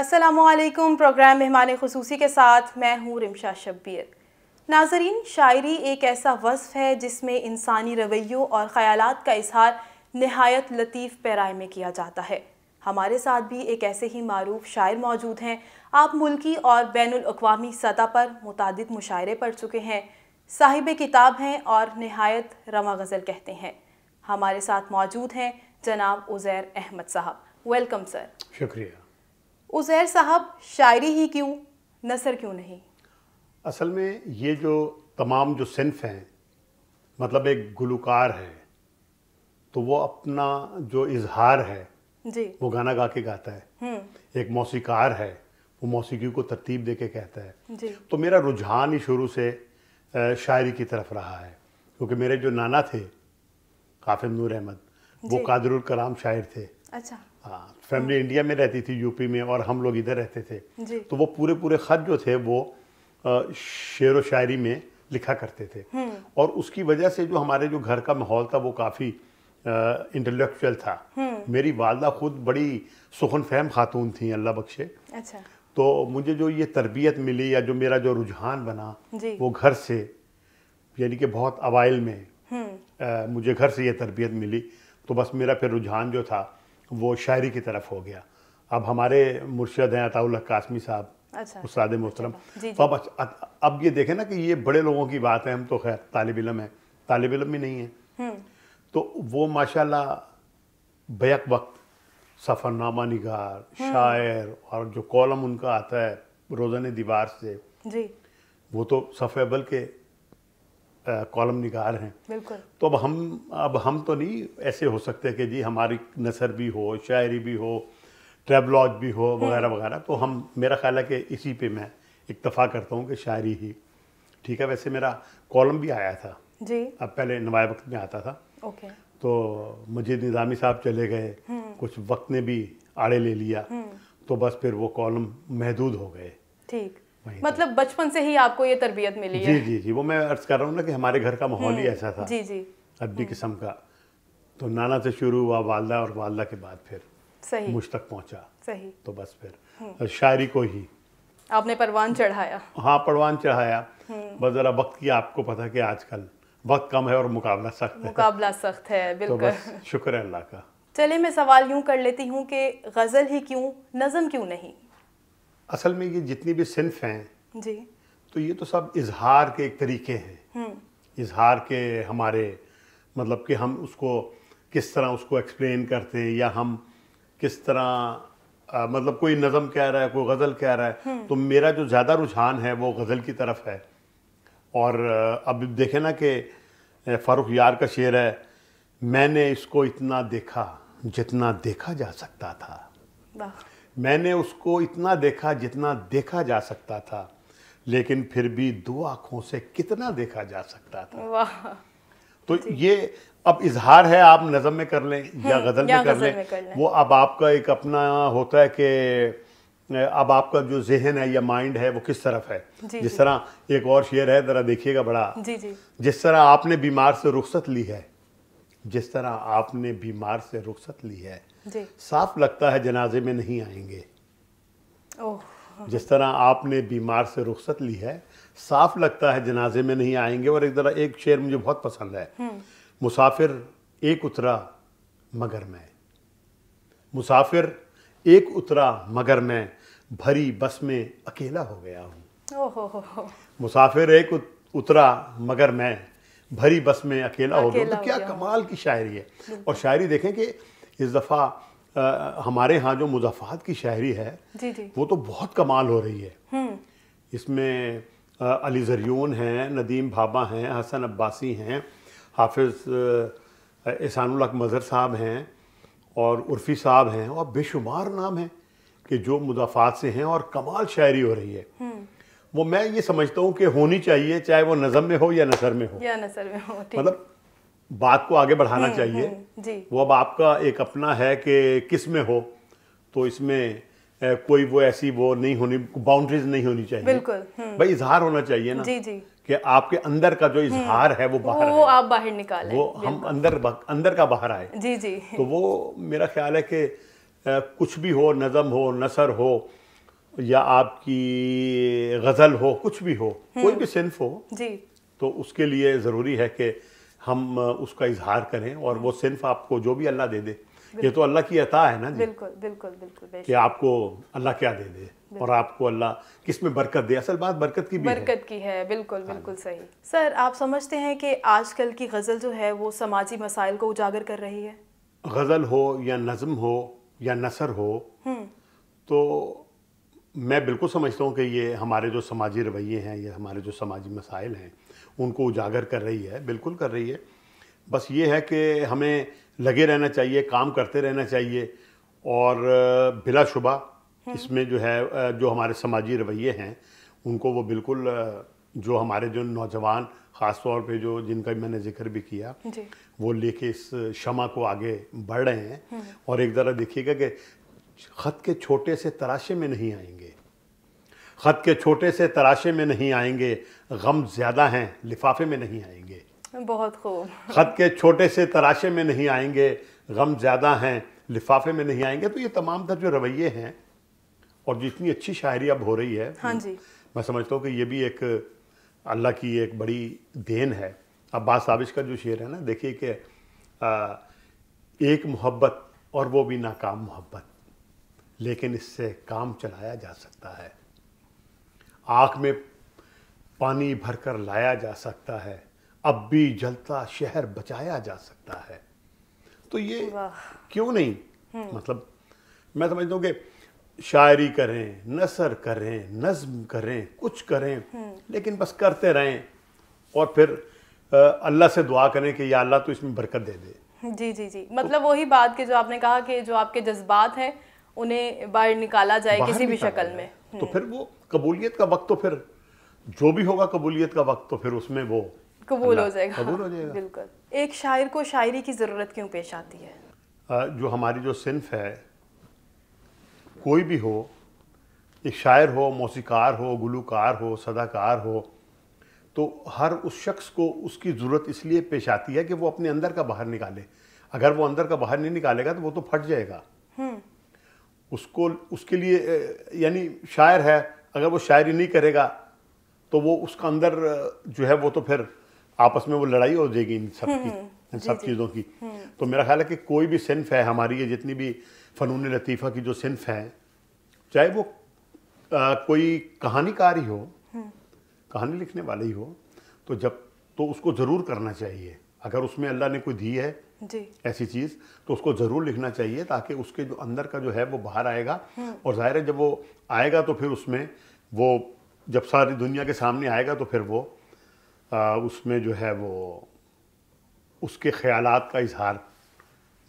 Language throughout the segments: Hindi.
असलकुम प्रोग्राम मेहमान खसूसी के साथ मैं हूँ रिमशा शब्बीर नाजरीन शायरी एक ऐसा वसफ़ है जिसमें इंसानी रवैयों और ख़्यालत का इजहार नहायत लतीफ़ पैराए में किया जाता है हमारे साथ भी एक ऐसे ही मरूफ शायर मौजूद हैं आप मुल्की और बैन अवी सतह पर मुतद मुशायरे पढ़ चुके हैं साहिब किताब हैं और नहायत रमा गज़ल कहते हैं हमारे साथ मौजूद हैं जनाब उज़ैर अहमद साहब वेलकम सर शुक्रिया उजैर साहब शायरी ही क्यों नसर क्यों नहीं असल में ये जो तमाम जो सिनफ हैं मतलब एक गुलकार है तो वो अपना जो इजहार है जी वो गाना गा के गाता है हम्म। एक मौसीकार है वो मौसीकी को तरतीब दे के कहता है जी। तो मेरा रुझान ही शुरू से शायरी की तरफ रहा है क्योंकि मेरे जो नाना थे काफिम नूर अहमद वो कादरुल कलाम शायर थे अच्छा फैमिली हाँ, इंडिया हाँ। में रहती थी यूपी में और हम लोग इधर रहते थे तो वो पूरे पूरे खत जो थे वो शेर व शायरी में लिखा करते थे हम्म। और उसकी वजह से जो हमारे जो घर का माहौल था वो काफ़ी इंटेलेक्चुअल था हम्म। मेरी वालदा खुद बड़ी सुखन फहम खातून थी अल्लाह बख्शे अच्छा तो मुझे जो ये तरबियत मिली या जो मेरा जो रुझान बना वो घर से यानी कि बहुत अवाइल में आ, हम्म। मुझे घर से ये तरबियत मिली तो बस मेरा फिर रुझान जो था वो शायरी की तरफ हो गया अब हमारे मुर्शद हैं अताउल कासमी साहब अच्छा उस्ताद अच्छा, तो अब अब ये देखें ना कि ये बड़े लोगों की बात है हम तो खैर तालब इलम है तालब इलम भी नहीं है हम्म। तो वो माशाल्लाह बैक वक्त सफ़रनामा निगार हम्म। शायर और जो कॉलम उनका आता है रोज़ान दीवार से जी वो तो सफ़े बल्कि के कॉलम निगार हैं तो अब हम अब हम तो नहीं ऐसे हो सकते कि जी हमारी नसर भी हो शायरी भी हो ट्रेवलॉज भी हो हम्म। वगैरह वगैरह तो हम मेरा ख्याल है कि इसी पे मैं इतफ़ा करता हूँ कि शायरी ही ठीक है वैसे मेरा कॉलम भी आया था जी अब पहले नवाए वक्त में आता था ओके तो मुझे निज़ामी साहब चले गए हम्म। कुछ वक्त ने भी आड़े ले लिया हम्म। तो बस फिर वो कॉलम महदूद हो गए ठीक तो। मतलब बचपन से ही आपको ये तरबियत मिली जी, है जी जी वो मैं अर्ज कर रहा हूँ ना कि हमारे घर का माहौल ही हम्म। ऐसा था जी जी अदबी हम्म। किस्म का तो नाना से शुरू हुआ वालदा और वालदा के बाद फिर सही मुझ तक पहुँचा सही तो बस फिर हम्म। शायरी को ही आपने परवान चढ़ाया हाँ परवान चढ़ाया बस ज़रा वक्त की आपको पता कि आजकल वक्त कम है और मुकाबला सख्त है मुकाबला सख्त है तो बिल्कुल शुक्र है अल्लाह का चले मैं सवाल यूँ कर लेती हूँ कि गज़ल ही क्यों नज़म क्यों नहीं असल में ये जितनी भी सिंफ हैं जी तो ये तो सब इजहार के एक तरीके हैं हम्म। इजहार के हमारे मतलब कि हम उसको किस तरह उसको एक्सप्लेन करते हैं या हम किस तरह आ, मतलब कोई नज़म कह रहा है कोई गज़ल कह रहा है हम्म। तो मेरा जो ज़्यादा रुझान है वो गज़ल की तरफ है और अब देखें ना कि फ़ारूक यार का शेर है मैंने इसको इतना देखा जितना देखा जा सकता था मैंने उसको इतना देखा जितना देखा जा सकता था लेकिन फिर भी दो आंखों से कितना देखा जा सकता था तो ये अब इजहार है आप नज़म में कर लें या हम्म, गज़ल में, में कर लें वो अब आपका एक अपना होता है कि अब आपका जो जहन है या माइंड है वो किस तरफ है जी, जिस तरह एक और शेर है ज़रा देखिएगा बड़ा जी, जी। जिस तरह आपने बीमार से रुख्सत ली है जिस तरह आपने बीमार से रुख्सत ली है जी साफ लगता है जनाजे में नहीं आएंगे ओह जिस तरह आपने बीमार से रुख्सत ली है साफ लगता है जनाजे में नहीं आएंगे और एक तरह एक शेर मुझे बहुत पसंद है हम्म। मुसाफिर एक उतरा मगर मैं मुसाफिर एक उतरा मगर मैं भरी बस में अकेला हो गया हूँ मुसाफिर एक उतरा मगर मैं भरी बस में अकेला, तो अकेला हो गया तो क्या कमाल की शायरी है और शायरी देखें कि इस दफ़ा हमारे यहाँ जो मुजाफात की शायरी है जी जी। वो तो बहुत कमाल हो रही है हम्म। इसमें अली जरियून हैं नदीम भाबा हैं हसन अब्बासी हैं हाफिज़ एहसानुल्लाक मज़र साहब हैं और उर्फी साहब हैं और बेशुमार नाम हैं कि जो मुदाफ़ात से हैं और कमाल शायरी हो रही है हम्म। वो मैं ये समझता हूँ कि होनी चाहिए चाहे वो नज़म में हो या नसर में हो या नसर में हो मतलब बात को आगे बढ़ाना हम्म, चाहिए हम्म, जी वो अब आपका एक अपना है कि किस में हो तो इसमें कोई वो ऐसी वो नहीं होनी बाउंड्रीज नहीं होनी चाहिए बिल्कुल हम्म। भाई इजहार होना चाहिए ना जी जी कि आपके अंदर का जो इजहार है वो बाहर वो आप बाहर निकालें वो हम अंदर अंदर का बाहर आए जी जी तो वो मेरा ख्याल है कि कुछ भी हो नज़म हो नसर हो या आपकी गज़ल हो कुछ भी हो कोई भी सिंफ हो जी तो उसके लिए ज़रूरी है कि हम उसका इजहार करें और वो सिर्फ आपको जो भी अल्लाह दे दे ये तो अल्लाह की अता है ना जी बिल्कुल बिल्कुल बिल्कुल कि आपको अल्लाह क्या दे दे और आपको अल्लाह किस में बरकत दे असल बात बरकत की भी बरकत है। की है बिल्कुल हाँ बिल्कुल सही सर आप समझते हैं कि आजकल की गज़ल जो है वो समाजी मसाइल को उजागर कर रही है गज़ल हो या नज्म हो या नसर हो हम्म। तो मैं बिल्कुल समझता हूँ कि ये हमारे जो समाजी रवैये हैं ये हमारे जो समाजी मसाइल हैं उनको उजागर कर रही है बिल्कुल कर रही है बस ये है कि हमें लगे रहना चाहिए काम करते रहना चाहिए और बिला शुबा हम्म। इसमें जो है जो हमारे समाजी रवैये हैं उनको वो बिल्कुल जो हमारे जो नौजवान ख़ास तौर पे जो जिनका मैंने जिक्र भी किया वो लेके इस क्षमा को आगे बढ़ रहे हैं हम्म। और एक ज़रा देखिएगा कि ख़त के छोटे से तराशे में नहीं आएंगे ख़त के छोटे से तराशे में नहीं आएंगे गम ज़्यादा हैं लिफाफे में नहीं आएंगे बहुत खूब ख़त के छोटे से तराशे में नहीं आएंगे गम ज़्यादा हैं लिफाफे में नहीं आएंगे तो ये तमाम तर जो रवैये हैं और जितनी अच्छी शायरी अब हो रही है हाँ जी मैं समझता हूँ कि ये भी एक अल्लाह की एक बड़ी देन है अब्बास साबिश का जो शेर है ना देखिए कि एक मोहब्बत और वो भी नाकाम मोहब्बत लेकिन इससे काम चलाया जा सकता है आँख में पानी भरकर लाया जा सकता है अब भी जलता शहर बचाया जा सकता है तो ये क्यों नहीं हम्म। मतलब मैं समझता हूँ कि शायरी करें नसर करें नज्म करें कुछ करें हम्म। लेकिन बस करते रहें और फिर अल्लाह से दुआ करें कि या अल्लाह तो इसमें बरकत दे दे जी जी जी तो मतलब तो, वही बात कि जो आपने कहा कि जो आपके जज्बात हैं उन्हें बाहर निकाला जाए किसी भी शक्ल में तो हम्म। फिर वो कबूलियत का वक्त तो फिर जो भी होगा कबूलियत का वक्त तो फिर उसमें वो कबूल हो जाएगा कबूल हो जाएगा बिल्कुल एक शायर को शायरी की ज़रूरत क्यों पेश आती है जो हमारी जो सिंफ है कोई भी हो एक शायर हो मौसीकार हो गुलूकार हो सदाकार हो तो हर उस शख्स को उसकी ज़रूरत इसलिए पेश आती है कि वो अपने अंदर का बाहर निकाले अगर वो अंदर का बाहर नहीं निकालेगा तो वो तो फट जाएगा हम्म। उसको उसके लिए यानी शायर है अगर वो शायरी नहीं करेगा तो वो उसका अंदर जो है वो तो फिर आपस में वो लड़ाई हो जाएगी इन सब हम्म, की हम्म। इन सब चीज़ों की हम्म। तो मेरा ख्याल है कि कोई भी सिनफ है हमारी ये जितनी भी फ़नून लतीफ़ा की जो सिनफ है चाहे वो आ, कोई कहानीकार ही हो कहानी लिखने वाले ही हो तो जब तो उसको ज़रूर करना चाहिए अगर उसमें अल्लाह ने कोई दी है जी। ऐसी चीज़ तो उसको ज़रूर लिखना चाहिए ताकि उसके जो अंदर का जो है वो बाहर आएगा और ज़ाहिर है जब वो आएगा तो फिर उसमें वो जब सारी दुनिया के सामने आएगा तो फिर वो आ, उसमें जो है वो उसके ख्यालात का इजहार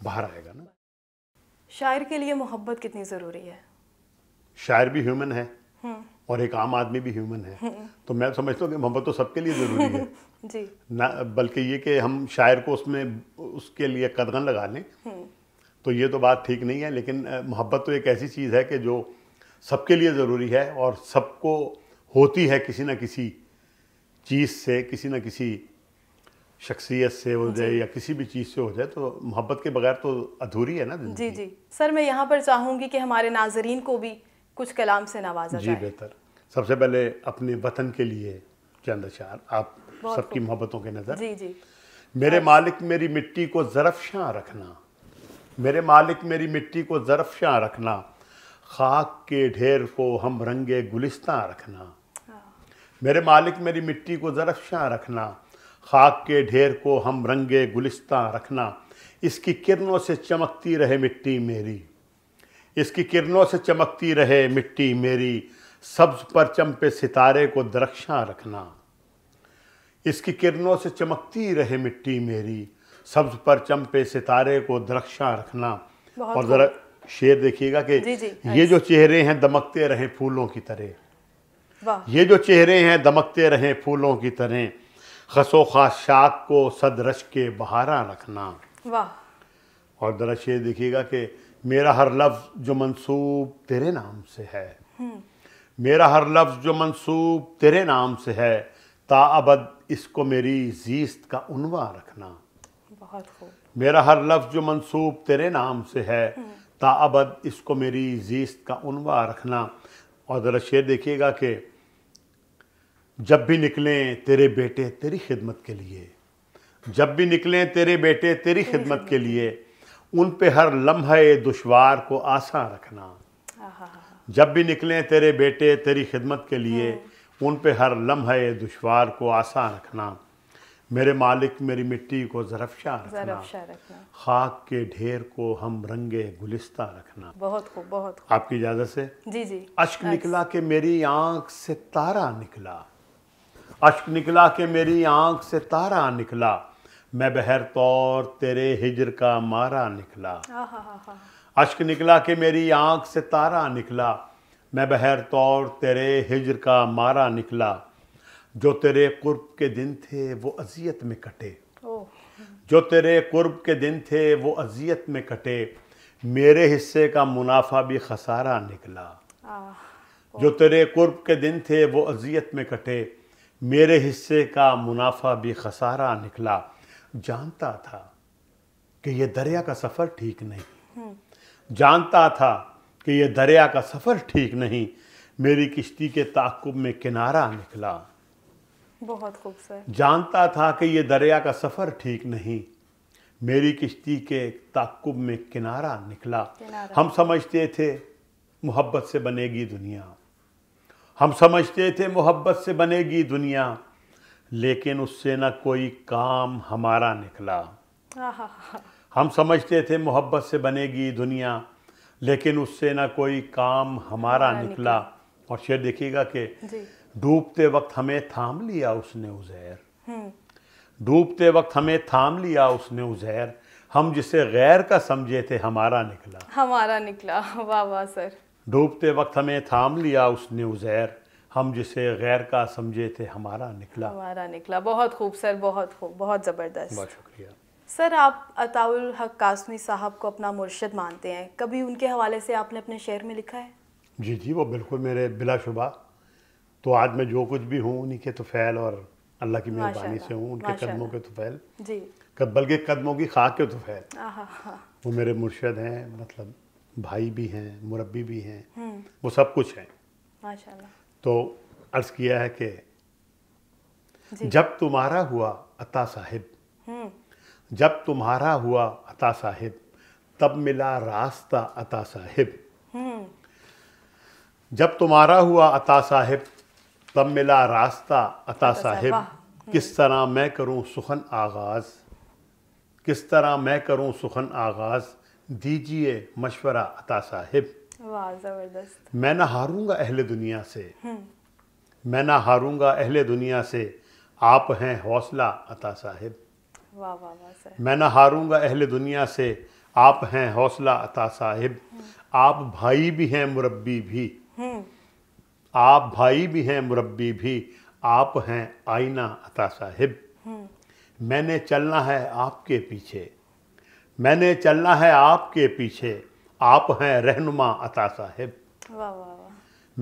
बाहर आएगा ना शायर के लिए मोहब्बत कितनी ज़रूरी है शायर भी ह्यूमन है हम्म। और एक आम आदमी भी ह्यूमन है हम्म। तो मैं समझता हूँ कि मोहब्बत तो सबके लिए ज़रूरी है जी ना बल्कि ये कि हम शायर को उसमें उसके लिए कदगन लगा लें हम्म। तो ये तो बात ठीक नहीं है लेकिन मोहब्बत तो एक ऐसी चीज़ है कि जो सबके लिए ज़रूरी है और सबको होती है किसी ना किसी चीज़ से किसी ना किसी शख्सियत से हो जाए या किसी भी चीज़ से हो जाए तो मोहब्बत के बगैर तो अधूरी है ना जी जी सर मैं यहाँ पर चाहूँगी कि हमारे नाजरीन को भी कुछ कलाम से नवाजा जी बेहतर सबसे पहले अपने वतन के लिए चंद अशार आप सबकी मोहब्बतों के नज़र जी जी मेरे मालिक मेरी मिट्टी को जरफशां रखना मेरे मालिक मेरी मिट्टी को शाह रखना खाक के ढेर को हम रंगे गुलिस्तान रखना मेरे मालिक मेरी मिट्टी को जरफशां रखना खाक के ढेर को हम रंगे गुलिस्तान रखना इसकी किरणों से चमकती रहे मिट्टी मेरी इसकी किरणों से चमकती रहे मिट्टी मेरी सब्ज पर पे सितारे को दरख्शां रखना इसकी किरणों से चमकती रहे मिट्टी मेरी सब्ज पर पे सितारे को दरख्शां रखना और ज़रा शेर देखिएगा कि ये जो चेहरे हैं दमकते रहे फूलों की तरह ये जो चेहरे हैं दमकते रहें फूलों की तरह खसो खास शाख को सदरश के बहारा रखना वाह और दरअस ये देखिएगा कि मेरा हर लफ्ज़ जो मंसूब तेरे नाम से है हम्म। मेरा हर लफ्ज़ जो मंसूब तेरे नाम से है ताबद इसको मेरी जीस्त का उनवा रखना बहुत मेरा हर लफ्ज़ जो मंसूब तेरे नाम से है हम्म। ताबद इसको मेरी जीस्त का उनवा रखना और दरअस ये देखिएगा कि जब भी निकलें तेरे बेटे तेरी खिदमत के लिए जब भी निकलें तेरे बेटे तेरी खिदमत के लिए उन पे हर लम्हे दुशवार को आसान रखना जब भी निकलें तेरे बेटे तेरी खिदमत के लिए उन पे हर लम्हे दुशवार को आसान रखना मेरे मालिक मेरी मिट्टी को जरफशा रखना, रखना। खाक के ढेर को हम रंगे गुलिस्ता रखना बहुत खूब बहुत आपकी इजाज़त से जी जी अश्क निकला कि मेरी आँख से तारा निकला अश्क निकला के मेरी आँख से तारा निकला मैं बहर तौर तेरे हिजर का मारा निकला अश्क निकला के मेरी आँख से तारा निकला मैं बहर तौर तेरे हिजर का मारा निकला जो तेरे कुर्ब के दिन थे वो अजियत में कटे जो तेरे कुर्ब के दिन थे वो अजियत में कटे मेरे हिस्से का मुनाफा भी खसारा निकला जो तेरे कुर्ब के दिन थे वो अजियत में कटे मेरे हिस्से का मुनाफा भी खसारा निकला जानता था कि यह दरिया का सफ़र ठीक नहीं जानता था कि यह दरिया का सफ़र ठीक नहीं मेरी किश्ती के ताकुब में किनारा निकला बहुत खूबसूरत जानता था कि यह दरिया का सफ़र ठीक नहीं मेरी किश्ती के ताकुब में किनारा निकला किनारा। हम समझते थे मोहब्बत से बनेगी दुनिया हम समझते थे मोहब्बत से बनेगी दुनिया लेकिन उससे ना कोई काम हमारा निकला हम समझते थे मोहब्बत से बनेगी दुनिया लेकिन उससे ना कोई काम हमारा निकला और शेर देखिएगा कि डूबते वक्त हमें थाम लिया उसने उजैर हम्म। डूबते वक्त हमें थाम लिया उसने उजैर हम जिसे गैर का समझे थे हमारा निकला हमारा निकला वाह वाह सर डूबते वक्त हमें थाम लिया उसने उजैर हम जिसे गैर का समझे थे हमारा निकला हमारा निकला बहुत खूब सर बहुत खूब बहुत ज़बरदस्त बहुत शुक्रिया सर आप अताउल हक कासमी साहब को अपना मुर्शद मानते हैं कभी उनके हवाले से आपने अपने शेर में लिखा है जी जी वो बिल्कुल मेरे बिलाशुबा तो आज मैं जो कुछ भी हूँ उन्हीं के तुफैल और अल्लाह की मेहरबानी से हूँ उनके कदमों के तुफैल जी बल्कि कदमों की खाक के तुफैल वो मेरे मुर्शद हैं मतलब भाई भी हैं मुरबी भी हैं हम्म। वो सब कुछ हैं तो अर्ज किया है कि जब तुम्हारा हुआ अता साहिब हम्म। जब तुम्हारा हुआ अता साहिब तब मिला रास्ता अता साहिब हम्म। जब तुम्हारा हुआ अता साहिब तब मिला रास्ता अता साहिब किस तरह मैं करूं सुखन आगाज़ किस तरह मैं करूं सुखन आगाज़ दीजिए मशवरा अता साहिब ज़बरदस्त मैं ना हारूंगा अहले दुनिया से हम्म। मैं ना हारूंगा अहले दुनिया से आप हैं हौसला अता साहिब मैं ना हारूंगा अहले दुनिया से आप हैं हौसला अता साहिब आप भाई भी हैं मुरबी भी हम्म। आप भाई भी हैं मुरबी भी आप हैं आईना अता साहिब हम्म। मैंने चलना है आपके पीछे मैंने चलना है आपके पीछे आप हैं रहनुमा अता साहेब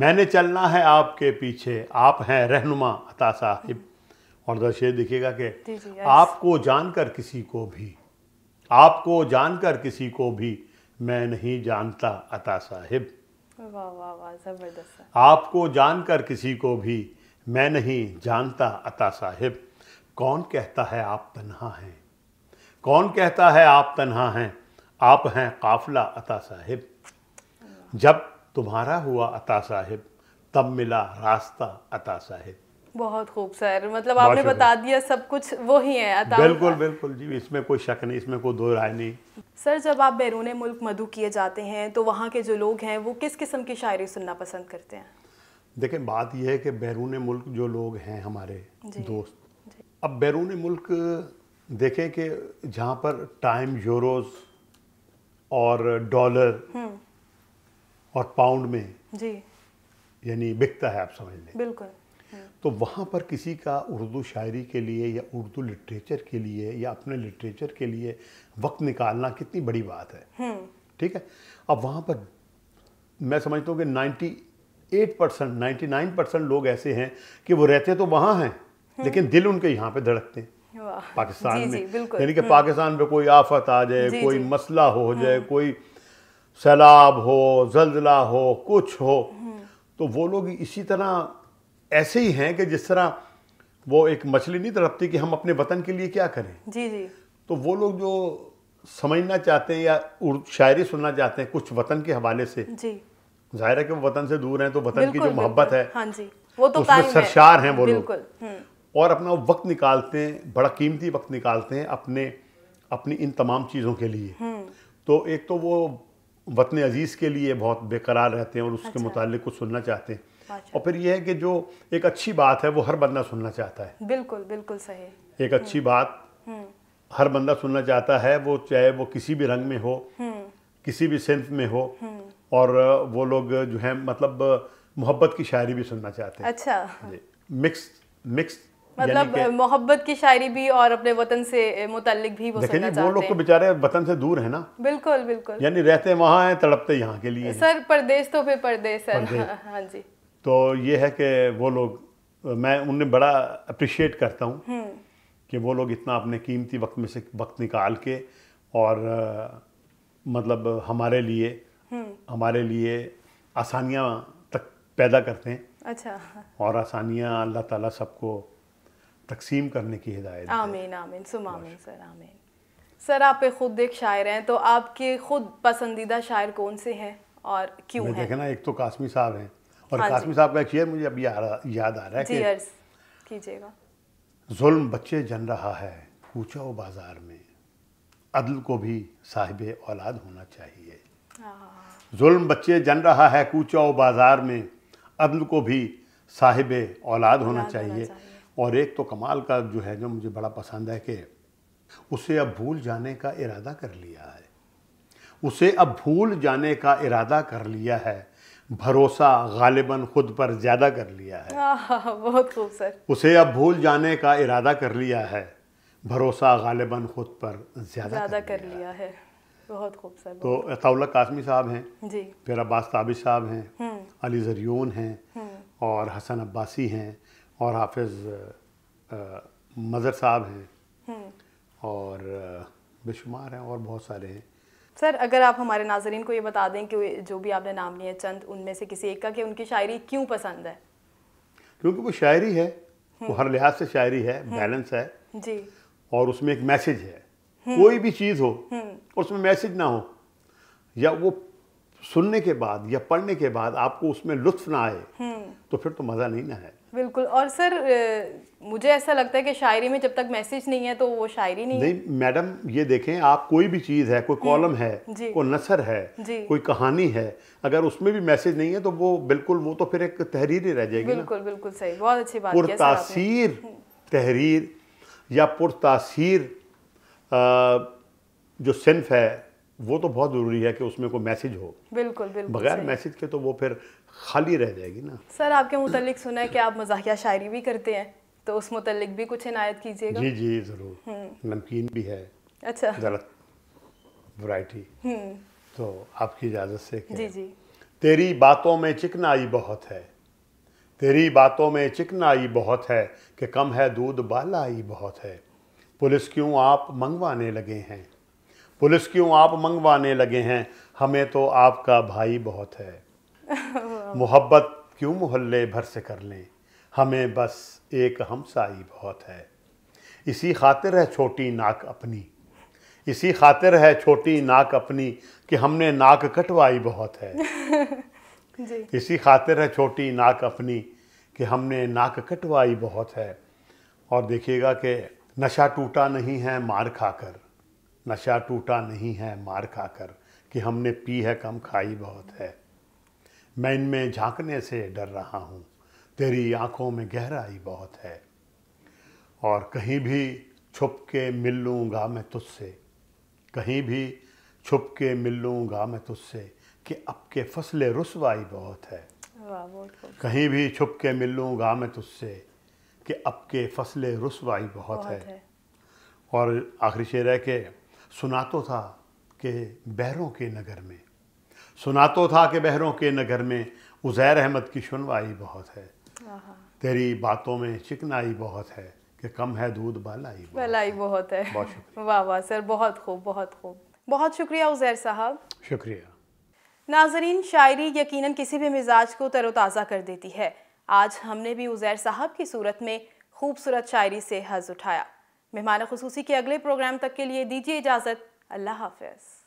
मैंने चलना है आपके पीछे आप हैं रहनुमा अता साहिब और दर्शे देखिएगा कि आपको जानकर किसी को भी आपको जानकर किसी को भी मैं नहीं जानता अता साहिब आपको जानकर किसी को भी मैं नहीं जानता अता साहिब कौन कहता है आप तन्हा हैं कौन कहता है आप तन्हा हैं आप हैं काफला अता साहिब जब तुम्हारा हुआ अता साहिब तब मिला रास्ता अता साहिब बहुत खूब सर मतलब आपने बता दिया सब कुछ वो ही है अता बिल्कुल बिल्कुल जी इसमें कोई शक नहीं इसमें कोई दो राय नहीं सर जब आप बैरून मुल्क मधु किए जाते हैं तो वहाँ के जो लोग हैं वो किस किस्म की शायरी सुनना पसंद करते हैं देखें बात यह है कि बैरून मुल्क जो लोग हैं हमारे दोस्त अब बैरून मुल्क देखें कि जहाँ पर टाइम यूरोज और डॉलर हम्म। और पाउंड में जी यानी बिकता है आप समझ लें बिल्कुल हम्म। तो वहाँ पर किसी का उर्दू शायरी के लिए या उर्दू लिटरेचर के लिए या अपने लिटरेचर के लिए वक्त निकालना कितनी बड़ी बात है हम्म। ठीक है अब वहाँ पर मैं समझता हूँ कि ninety eight percent ninety nine percent लोग ऐसे हैं कि वो रहते तो वहाँ हैं लेकिन दिल उनके यहाँ पे धड़कते हैं पाकिस्तान जी, में यानी कि हम्म। पाकिस्तान पे कोई आफत आ जाए कोई मसला हो हम्म। जाए कोई सैलाब हो जल्जला हो कुछ हो हम्म। तो वो लोग इसी तरह ऐसे ही हैं कि जिस तरह वो एक मछली नहीं तड़पती कि हम अपने वतन के लिए क्या करें जी जी तो वो लोग जो समझना चाहते हैं या शायरी सुनना चाहते हैं कुछ वतन के हवाले से जी जाहिर है कि वो वतन से दूर हैं तो वतन की जो मोहब्बत है हाँ जी वो तो उसमें सरशार हैं वो लोग और अपना वक्त निकालते हैं बड़ा कीमती वक्त निकालते हैं अपने अपनी इन तमाम चीज़ों के लिए हम्म। तो एक तो वो वतन अजीज़ के लिए बहुत बेकरार रहते हैं और उसके अच्छा। मुतालिक कुछ सुनना चाहते हैं अच्छा। और फिर यह है कि जो एक अच्छी बात है वो हर बंदा सुनना चाहता है बिल्कुल बिल्कुल सही एक अच्छी हम्म। बात हम्म। हर बंदा सुनना चाहता है वो चाहे वो किसी भी रंग में हो किसी भी सिंफ में हो और वो लोग जो है मतलब मोहब्बत की शायरी भी सुनना चाहते हैं अच्छा मिक्स मिक्स मतलब मोहब्बत की शायरी भी और अपने वतन से मुतलिक भी वो सुनना चाहते वो लोग तो बेचारे वतन से दूर है ना बिल्कुल बिल्कुल यानी रहते वहाँ हैं तड़पते यहाँ के लिए सर परदेश तो फिर परदेश है हाँ, हाँ जी तो ये है कि वो लोग मैं उन्हें बड़ा अप्रिशिएट करता हूँ हम्म। कि वो लोग इतना अपने कीमती वक्त में से वक्त निकाल के और मतलब हमारे लिए हम्म। हमारे लिए आसानियाँ तक पैदा करते हैं अच्छा और आसानियाँ अल्लाह ताला सबको तकसीम करने की हिदायत आमीन आमीन सुम आमीन सर आमीन सर आप खुद एक शायर हैं तो आपके खुद पसंदीदा शायर कौन से हैं और क्यों हैं देखना एक तो कासमी साहब हैं और हाँ कासमी साहब का शेयर मुझे अब याद आ रहा है कीजिएगा जुल्म बच्चे जन रहा है कूचा बाजार में अदल को भी साहिब औलाद होना चाहिए हाँ। जुल्म बच्चे जन रहा है कूचा बाजार में अदल को भी साहिब औलाद होना चाहिए और एक तो कमाल का जो है जो मुझे बड़ा पसंद है कि उसे अब भूल जाने का इरादा कर लिया है उसे अब भूल जाने का इरादा कर लिया है भरोसा गालिबन खुद पर ज़्यादा कर लिया है बहुत सर उसे अब भूल जाने का इरादा कर लिया है भरोसा गालिबा खुद पर ज़्यादा कर, कर लिया, लिया है बहुत खूबसूरत तो तौला कासमी साहब हैं जी फिर अब्बास ताबिश साहब हैं हम्म। अली जरियून हैं हम्म। और हसन अब्बासी हैं और हाफिज मज़र साहब हैं हम्म। और बेशुमार हैं और बहुत सारे हैं सर अगर आप हमारे नाजरीन को ये बता दें कि जो भी आपने नाम लिया चंद उनमें से किसी एक का कि उनकी शायरी क्यों पसंद है क्योंकि वो शायरी है वो हम्म। हर लिहाज से शायरी है हम्म। बैलेंस है जी और उसमें एक मैसेज है कोई भी चीज़ हो और उसमें मैसेज ना हो या वो सुनने के बाद या पढ़ने के बाद आपको उसमें लुत्फ ना आए तो फिर तो मज़ा नहीं ना है बिल्कुल और सर मुझे ऐसा लगता है कि शायरी में जब तक मैसेज नहीं है तो वो शायरी नहीं नहीं मैडम ये देखें आप कोई भी चीज़ है कोई हम्म। कॉलम है कोई नसर है कोई कहानी है अगर उसमें भी मैसेज नहीं है तो वो बिल्कुल वो तो फिर एक तहरीर ही रह जाएगी बिल्कुल बिल्कुल सही बहुत अच्छी बात पुरतासीर हम्म। तहरीर या पुरतासीर जो सिंफ है वो तो बहुत ज़रूरी है कि उसमें कोई मैसेज हो बिल्कुल बिल्कुल बगैर मैसेज के तो वो फिर खाली रह जाएगी ना सर आपके मुतलिक सुना है कि आप मजाकिया शायरी भी करते हैं तो उस मुतलिक भी कुछ इनायत कीजिएगा जी जी ज़रूर हम्म। नमकीन भी है अच्छा गलत वैरायटी हम्म। तो आपकी इजाज़त से जी जी तेरी बातों में चिकनाई बहुत है तेरी बातों में चिकनाई बहुत है कि कम है दूध बालाई बहुत है पुलिस क्यों आप मंगवाने लगे हैं पुलिस क्यों आप मंगवाने लगे हैं हमें तो आपका भाई बहुत है मोहब्बत क्यों मोहल्ले भर से कर लें हमें बस एक हमसाई बहुत है इसी खातिर है छोटी नाक अपनी इसी खातिर है छोटी नाक अपनी कि हमने नाक कटवाई बहुत है जी। इसी खातिर है छोटी नाक अपनी कि हमने नाक कटवाई बहुत है और देखिएगा कि नशा टूटा नहीं है मार खाकर नशा टूटा नहीं है मार खाकर कि हमने पी है कम खाई बहुत है मैं इनमें झांकने से डर रहा हूँ तेरी आंखों में गहराई बहुत है और कहीं भी छुप के मिल लूँगा मैं तुझसे कहीं भी छुप के मिल लूँगा मैं तुझसे कि अब के फसले रसवाई बहुत है कहीं भी छुप के मिल लूँगा मैं तुझसे कि अब के फसले रसवाई बहुत, बहुत है।, है और आखिरी शेर है कि सुना तो था कि बहरों के नगर में सुना तो था कि बहरों के नगर में उज़ैर अहमद की सुनवाई बहुत है तेरी बातों में चिकनाई बहुत है कि कम है दूध बलाई बलाई बहुत है बहुत शुक्रिया वाह वाह सर बहुत खूब बहुत खूब बहुत शुक्रिया उज़ैर साहब शुक्रिया नाजरीन शायरी यकीनन किसी भी मिजाज को तरोताज़ा कर देती है आज हमने भी उज़ैर साहब की सूरत में खूबसूरत शायरी से हज उठाया मेहमान खसूसी के अगले प्रोग्राम तक के लिए दीजिए इजाज़त अल्लाह हाफिज़